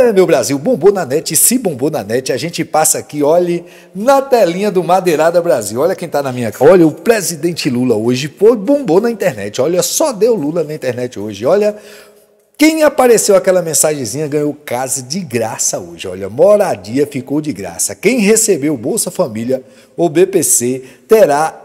É, meu Brasil, bombou na net, e se bombou na net, a gente passa aqui, olhe, na telinha do Madeirada Brasil. Olha quem tá na minha. Olha, o presidente Lula hoje foi bombou na internet. Olha, só deu Lula na internet hoje. Olha, quem apareceu aquela mensagenzinha ganhou casa de graça hoje. Olha, moradia ficou de graça. Quem recebeu Bolsa Família ou BPC terá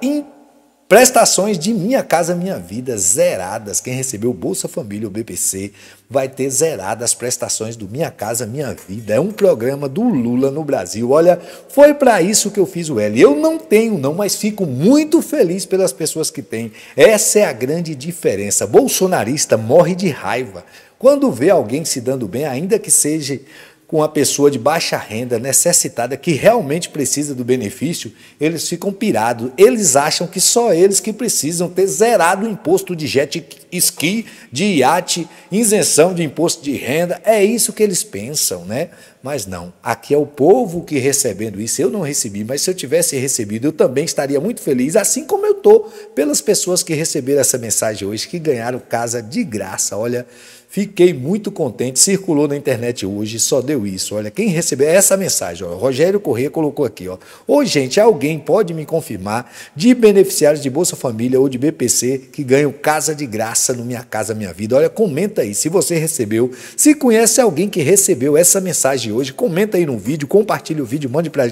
Prestações de Minha Casa Minha Vida zeradas. Quem recebeu Bolsa Família ou BPC vai ter zeradas as prestações do Minha Casa Minha Vida. É um programa do Lula no Brasil. Olha, foi para isso que eu fiz o L. Eu não tenho não, mas fico muito feliz pelas pessoas que têm. Essa é a grande diferença. Bolsonarista morre de raiva quando vê alguém se dando bem, ainda que seja com a pessoa de baixa renda, necessitada, que realmente precisa do benefício, eles ficam pirados. Eles acham que só eles que precisam ter zerado o imposto de jet ski, de iate, isenção de imposto de renda. É isso que eles pensam, né? Mas não, aqui é o povo que recebendo isso. Eu não recebi, mas se eu tivesse recebido, eu também estaria muito feliz, assim como eu estou pelas pessoas que receberam essa mensagem hoje, que ganharam casa de graça. Olha, fiquei muito contente. Circulou na internet hoje, só deu isso. Olha, quem recebeu essa mensagem, ó, Rogério Corrêa colocou aqui, ó. Ô, gente, alguém pode me confirmar de beneficiários de Bolsa Família ou de BPC que ganham casa de graça no Minha Casa Minha Vida? Olha, comenta aí se você recebeu, se conhece alguém que recebeu essa mensagem hoje, comenta aí no vídeo, compartilha o vídeo, mande para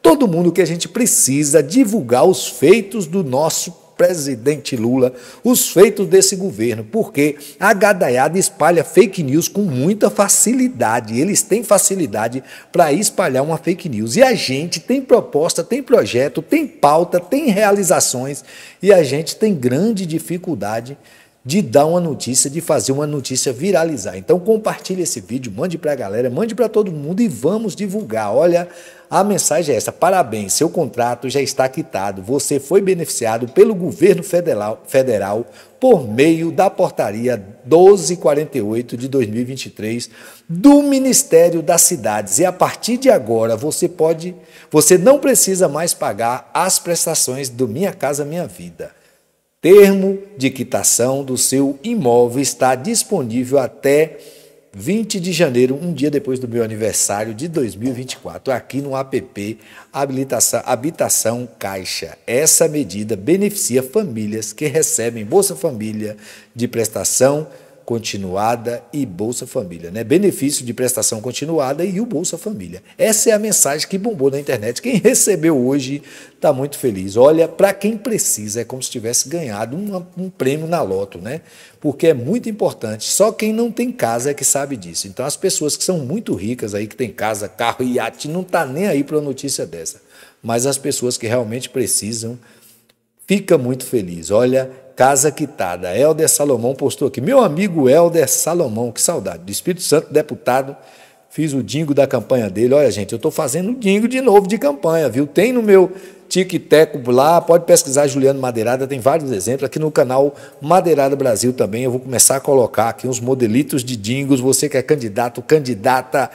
todo mundo que a gente precisa divulgar os feitos do nosso presidente Lula, os feitos desse governo, porque a gadaiada espalha fake news com muita facilidade. Eles têm facilidade para espalhar uma fake news. E a gente tem proposta, tem projeto, tem pauta, tem realizações e a gente tem grande dificuldade de dar uma notícia, de fazer uma notícia viralizar. Então compartilhe esse vídeo, mande para a galera, mande para todo mundo e vamos divulgar. Olha, a mensagem é essa: parabéns, seu contrato já está quitado. Você foi beneficiado pelo governo federal, federal por meio da portaria 1248 de 2023 do Ministério das Cidades. E a partir de agora você pode, você não precisa mais pagar as prestações do Minha Casa Minha Vida termo de quitação do seu imóvel está disponível até 20 de janeiro, um dia depois do meu aniversário de 2024, aqui no app Habilitação Habitação Caixa. Essa medida beneficia famílias que recebem Bolsa Família de prestação continuada e Bolsa Família, né? Benefício de prestação continuada e o Bolsa Família. Essa é a mensagem que bombou na internet. Quem recebeu hoje está muito feliz. Olha, para quem precisa, é como se tivesse ganhado um, um prêmio na loto, né? Porque é muito importante. Só quem não tem casa é que sabe disso. Então, as pessoas que são muito ricas aí, que tem casa, carro, e iate, não tá nem aí para uma notícia dessa. Mas as pessoas que realmente precisam, fica muito feliz. Olha, Casa Quitada. Helder Salomão postou aqui. Meu amigo Helder Salomão, que saudade. Do Espírito Santo, deputado. Fiz o dingo da campanha dele. Olha, gente, eu estou fazendo o dingo de novo de campanha, viu? Tem no meu tic-teco lá. Pode pesquisar Juliano Madeirada, tem vários exemplos. Aqui no canal Madeirada Brasil também. Eu vou começar a colocar aqui uns modelitos de dingos. Você que é candidato, candidata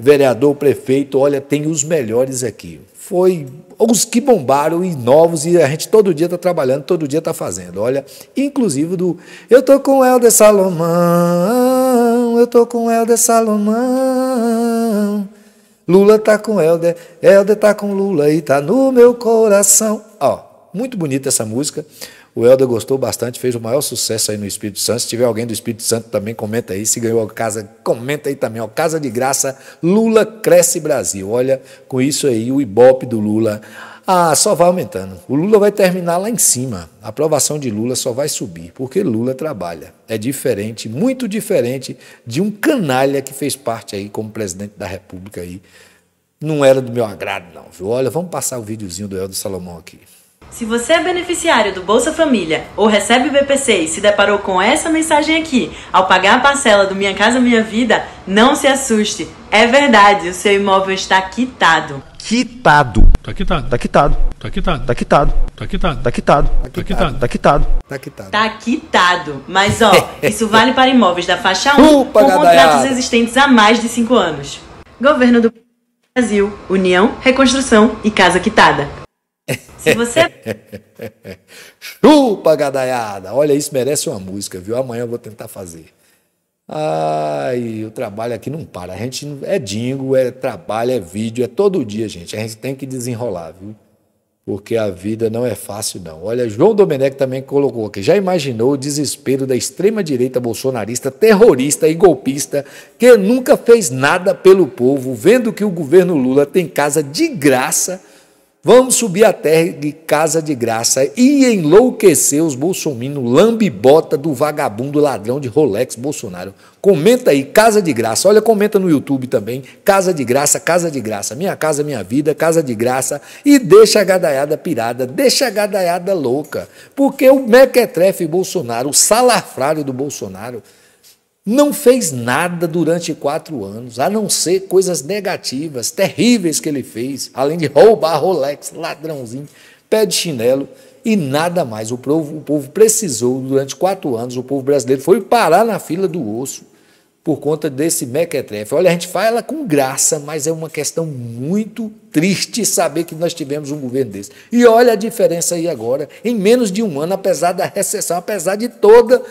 vereador, prefeito, olha, tem os melhores aqui. Foi os que bombaram e novos, e a gente todo dia está trabalhando, todo dia está fazendo. Olha, inclusive do. Eu tô com Helder Salomão, eu tô com Helder Salomão. Lula tá com Helder, Helder tá com Lula e tá no meu coração. Ó, muito bonita essa música. O Helder gostou bastante, fez o maior sucesso aí no Espírito Santo. Se tiver alguém do Espírito Santo também, comenta aí. Se ganhou a casa, comenta aí também. Ó, casa de graça, Lula cresce Brasil. Olha, com isso aí, o Ibope do Lula ah, só vai aumentando. O Lula vai terminar lá em cima. A aprovação de Lula só vai subir, porque Lula trabalha. É diferente, muito diferente de um canalha que fez parte aí como presidente da República aí. Não era do meu agrado, não, viu? Olha, vamos passar o videozinho do Helder Salomão aqui. Se você é beneficiário do Bolsa Família ou recebe o BPC e se deparou com essa mensagem aqui ao pagar a parcela do Minha Casa Minha Vida, não se assuste. É verdade, o seu imóvel está quitado. Quitado. Tá quitado. Tá quitado. Tá quitado. Tá quitado. Tá quitado. Tá quitado. Tá quitado. Tá quitado. Tá quitado. Tá quitado. Mas ó, isso vale para imóveis da faixa 1 com contratos existentes há mais de 5 anos. Governo do Brasil, União, Reconstrução e Casa Quitada. Se você. Chupa, gadaiada! Olha, isso merece uma música, viu? Amanhã eu vou tentar fazer. Ai, o trabalho aqui não para. A gente é dingo, é trabalho, é vídeo, é todo dia, gente. A gente tem que desenrolar, viu? Porque a vida não é fácil, não. Olha, João Domenech também colocou aqui. Já imaginou o desespero da extrema-direita bolsonarista, terrorista e golpista, que nunca fez nada pelo povo, vendo que o governo Lula tem casa de graça Vamos subir a terra de casa de graça e enlouquecer os bolsominions, lambibota do vagabundo ladrão de Rolex Bolsonaro. Comenta aí, Casa de Graça. Olha, comenta no YouTube também. Casa de Graça, Casa de Graça. Minha casa, minha vida, Casa de Graça. E deixa a gadaiada pirada, deixa a gadaiada louca. Porque o mequetrefe Bolsonaro, o salafrário do Bolsonaro, não fez nada durante quatro anos, a não ser coisas negativas, terríveis que ele fez, além de roubar Rolex, ladrãozinho, pé de chinelo e nada mais. O povo, o povo precisou, durante quatro anos, o povo brasileiro foi parar na fila do osso por conta desse mequetrefe. Olha, a gente fala com graça, mas é uma questão muito triste saber que nós tivemos um governo desse. E olha a diferença aí agora, em menos de um ano, apesar da recessão, apesar de toda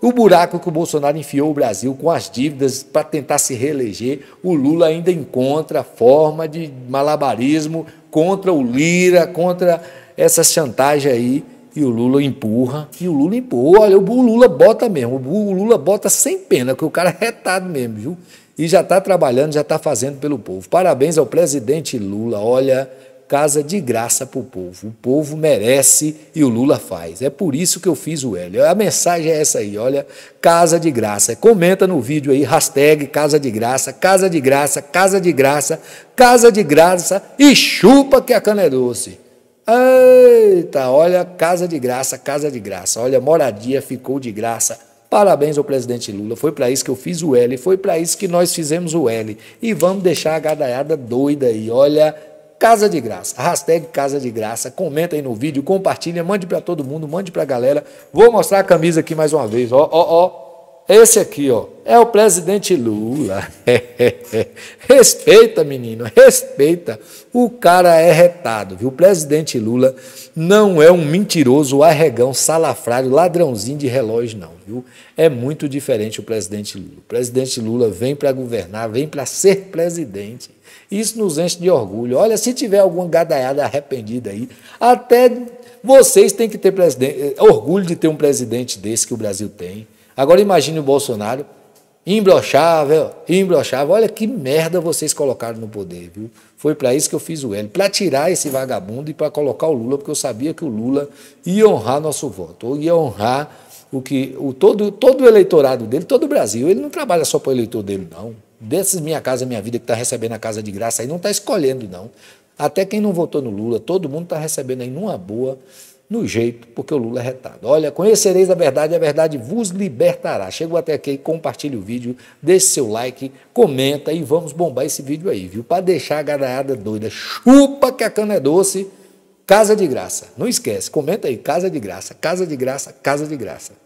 o buraco que o Bolsonaro enfiou o Brasil com as dívidas para tentar se reeleger, o Lula ainda encontra forma de malabarismo contra o Lira, contra essa chantagem aí. E o Lula empurra, e o Lula empurra. Olha, o Lula bota mesmo, o Lula bota sem pena, que o cara é retado mesmo, viu? E já está trabalhando, já está fazendo pelo povo. Parabéns ao presidente Lula, olha casa de graça para o povo. O povo merece e o Lula faz. É por isso que eu fiz o L. A mensagem é essa aí, olha, casa de graça. Comenta no vídeo aí, hashtag casa de graça, casa de graça, casa de graça, casa de graça e chupa que a cana é doce. Eita, olha, casa de graça, casa de graça. Olha, moradia ficou de graça. Parabéns ao presidente Lula. Foi para isso que eu fiz o L, foi para isso que nós fizemos o L. E vamos deixar a gadaiada doida aí. Olha, Casa de Graça. Hashtag Casa de Graça. Comenta aí no vídeo, compartilha, mande para todo mundo, mande para a galera. Vou mostrar a camisa aqui mais uma vez. Ó, ó, ó. Esse aqui, ó, é o presidente Lula. respeita, menino, respeita. O cara é retado, viu? O presidente Lula não é um mentiroso, arregão, salafrário, ladrãozinho de relógio, não, viu? É muito diferente o presidente Lula. O presidente Lula vem para governar, vem para ser presidente. Isso nos enche de orgulho. Olha, se tiver alguma gadaiada arrependida aí, até vocês têm que ter eh, orgulho de ter um presidente desse que o Brasil tem. Agora imagine o Bolsonaro, imbrochável, imbrochável. Olha que merda vocês colocaram no poder, viu? Foi para isso que eu fiz o L, para tirar esse vagabundo e para colocar o Lula, porque eu sabia que o Lula ia honrar nosso voto, ou ia honrar o que o todo todo o eleitorado dele, todo o Brasil, ele não trabalha só para o eleitor dele não. Desses minha casa, minha vida que está recebendo a casa de graça aí não está escolhendo não. Até quem não votou no Lula, todo mundo está recebendo aí numa boa no jeito, porque o Lula é retado. Olha, conhecereis a verdade, a verdade vos libertará. Chegou até aqui, compartilhe o vídeo, deixe seu like, comenta e vamos bombar esse vídeo aí, viu? Para deixar a garaiada doida. Chupa que a cana é doce. Casa de graça. Não esquece, comenta aí, casa de graça, casa de graça, casa de graça.